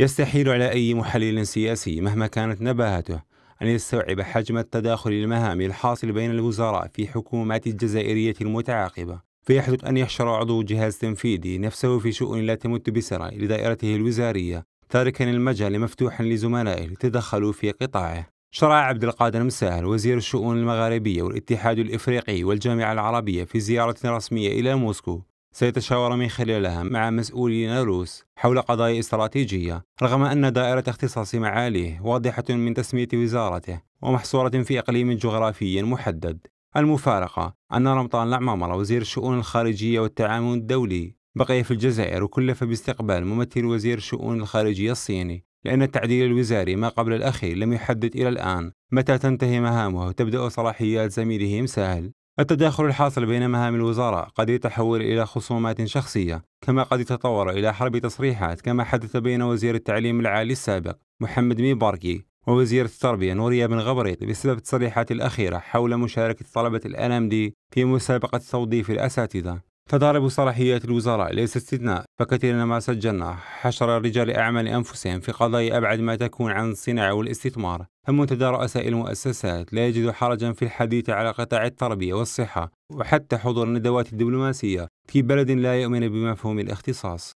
يستحيل على أي محلل سياسي مهما كانت نباهته أن يستوعب حجم التداخل المهامي الحاصل بين الوزراء في حكومات الجزائرية المتعاقبة فيحدث أن يحشر عضو جهاز تنفيذي نفسه في شؤون لا تمت بسرعة لدائرته الوزارية تاركا المجال مفتوحا لزملائه لتدخلوا في قطاعه شرع عبد القادر مساهل وزير الشؤون المغاربية والاتحاد الإفريقي والجامعة العربية في زيارة رسمية إلى موسكو سيتشاور من خلالها مع مسؤولين روس حول قضايا استراتيجية رغم أن دائرة اختصاص معاليه واضحة من تسمية وزارته ومحصورة في إقليم جغرافي محدد المفارقة أن رمضان العمامرة وزير الشؤون الخارجية والتعاون الدولي بقي في الجزائر وكلف باستقبال ممثل وزير الشؤون الخارجية الصيني لأن التعديل الوزاري ما قبل الأخير لم يحدد إلى الآن متى تنتهي مهامه وتبدأ صلاحيات زميله مساهل التداخل الحاصل بين مهام الوزارة قد يتحول إلى خصومات شخصية كما قد يتطور إلى حرب تصريحات كما حدث بين وزير التعليم العالي السابق محمد ميباركي ووزيرة التربية نوريا بن غبريط بسبب التصريحات الأخيرة حول مشاركة طلبة دي في مسابقة توظيف الأساتذة تضارب صلاحيات الوزراء ليس استثناء فكثيرا ما سجلنا حشر رجال أعمال أنفسهم في قضايا أبعد ما تكون عن الصناعة والاستثمار هم رؤساء المؤسسات لا يجد حرجا في الحديث على قطاع التربية والصحة وحتى حضور الندوات الدبلوماسية في بلد لا يؤمن بمفهوم الاختصاص